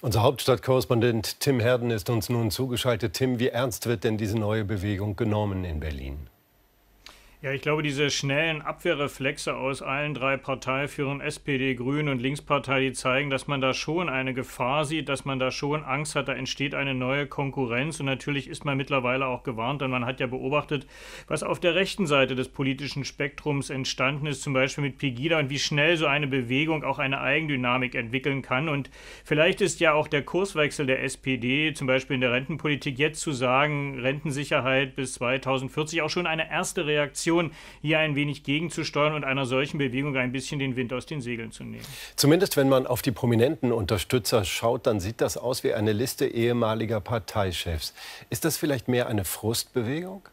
Unser Hauptstadtkorrespondent Tim Herden ist uns nun zugeschaltet. Tim, wie ernst wird denn diese neue Bewegung genommen in Berlin? Ja, ich glaube, diese schnellen Abwehrreflexe aus allen drei Parteiführern, SPD, Grünen und Linkspartei, die zeigen, dass man da schon eine Gefahr sieht, dass man da schon Angst hat, da entsteht eine neue Konkurrenz. Und natürlich ist man mittlerweile auch gewarnt, denn man hat ja beobachtet, was auf der rechten Seite des politischen Spektrums entstanden ist, zum Beispiel mit Pegida und wie schnell so eine Bewegung auch eine Eigendynamik entwickeln kann. Und vielleicht ist ja auch der Kurswechsel der SPD, zum Beispiel in der Rentenpolitik, jetzt zu sagen, Rentensicherheit bis 2040 auch schon eine erste Reaktion Inflation hier ein wenig gegenzusteuern und einer solchen Bewegung ein bisschen den Wind aus den Segeln zu nehmen. Zumindest wenn man auf die prominenten Unterstützer schaut, dann sieht das aus wie eine Liste ehemaliger Parteichefs. Ist das vielleicht mehr eine Frustbewegung?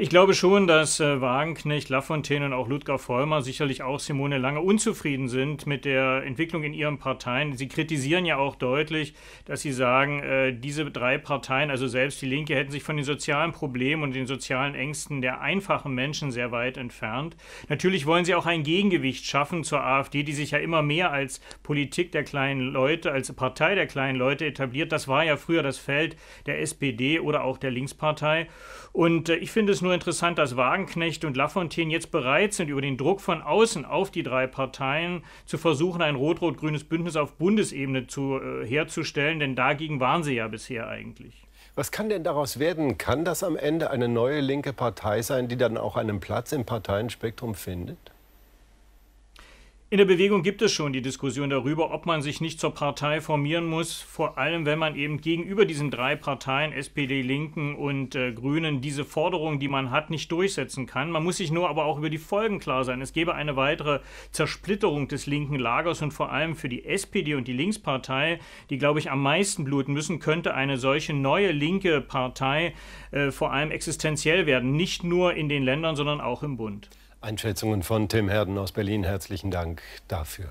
Ich glaube schon, dass äh, Wagenknecht, Lafontaine und auch Ludger Vollmer, sicherlich auch Simone Lange unzufrieden sind mit der Entwicklung in ihren Parteien. Sie kritisieren ja auch deutlich, dass sie sagen, äh, diese drei Parteien, also selbst die Linke, hätten sich von den sozialen Problemen und den sozialen Ängsten der einfachen Menschen sehr weit entfernt. Natürlich wollen sie auch ein Gegengewicht schaffen zur AfD, die sich ja immer mehr als Politik der kleinen Leute, als Partei der kleinen Leute etabliert. Das war ja früher das Feld der SPD oder auch der Linkspartei. Und äh, ich finde es nur nur interessant, dass Wagenknecht und Lafontaine jetzt bereit sind, über den Druck von außen auf die drei Parteien zu versuchen, ein rot-rot-grünes Bündnis auf Bundesebene zu, äh, herzustellen, denn dagegen waren sie ja bisher eigentlich. Was kann denn daraus werden? Kann das am Ende eine neue linke Partei sein, die dann auch einen Platz im Parteienspektrum findet? In der Bewegung gibt es schon die Diskussion darüber, ob man sich nicht zur Partei formieren muss, vor allem wenn man eben gegenüber diesen drei Parteien, SPD, Linken und äh, Grünen, diese Forderung, die man hat, nicht durchsetzen kann. Man muss sich nur aber auch über die Folgen klar sein. Es gäbe eine weitere Zersplitterung des linken Lagers und vor allem für die SPD und die Linkspartei, die, glaube ich, am meisten bluten müssen, könnte eine solche neue linke Partei äh, vor allem existenziell werden. Nicht nur in den Ländern, sondern auch im Bund. Einschätzungen von Tim Herden aus Berlin. Herzlichen Dank dafür.